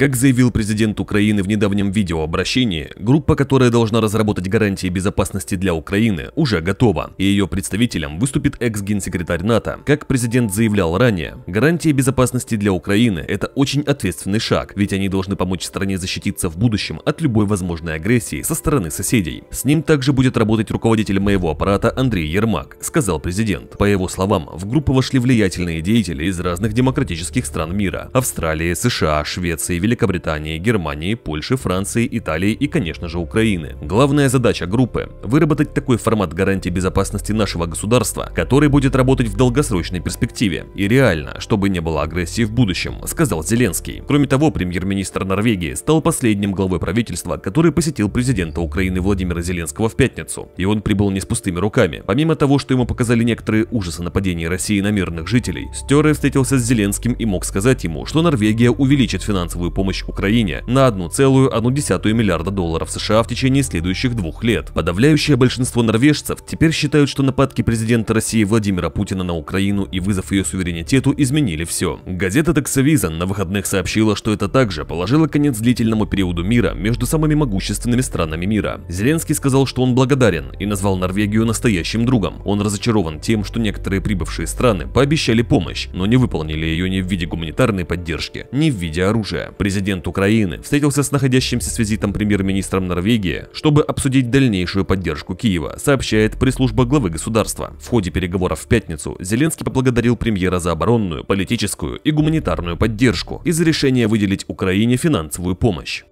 Как заявил президент Украины в недавнем видеообращении, группа, которая должна разработать гарантии безопасности для Украины, уже готова, и ее представителем выступит экс-генсекретарь НАТО. Как президент заявлял ранее, гарантии безопасности для Украины – это очень ответственный шаг, ведь они должны помочь стране защититься в будущем от любой возможной агрессии со стороны соседей. С ним также будет работать руководитель моего аппарата Андрей Ермак, сказал президент. По его словам, в группу вошли влиятельные деятели из разных демократических стран мира – Австралии, США, Швеции, Великобритании Великобритании, Германии, Польши, Франции, Италии и, конечно же, Украины. Главная задача группы – выработать такой формат гарантии безопасности нашего государства, который будет работать в долгосрочной перспективе и реально, чтобы не было агрессии в будущем, сказал Зеленский. Кроме того, премьер-министр Норвегии стал последним главой правительства, который посетил президента Украины Владимира Зеленского в пятницу, и он прибыл не с пустыми руками. Помимо того, что ему показали некоторые ужасы нападений России на мирных жителей, Стере встретился с Зеленским и мог сказать ему, что Норвегия увеличит финансовую помощь помощь Украине на 1,1 миллиарда долларов США в течение следующих двух лет. Подавляющее большинство норвежцев теперь считают, что нападки президента России Владимира Путина на Украину и вызов ее суверенитету изменили все. Газета Taxavizan на выходных сообщила, что это также положило конец длительному периоду мира между самыми могущественными странами мира. Зеленский сказал, что он благодарен и назвал Норвегию настоящим другом. Он разочарован тем, что некоторые прибывшие страны пообещали помощь, но не выполнили ее ни в виде гуманитарной поддержки, ни в виде оружия президент Украины встретился с находящимся с визитом премьер-министром Норвегии, чтобы обсудить дальнейшую поддержку Киева, сообщает пресс-служба главы государства. В ходе переговоров в пятницу Зеленский поблагодарил премьера за оборонную, политическую и гуманитарную поддержку и за решение выделить Украине финансовую помощь.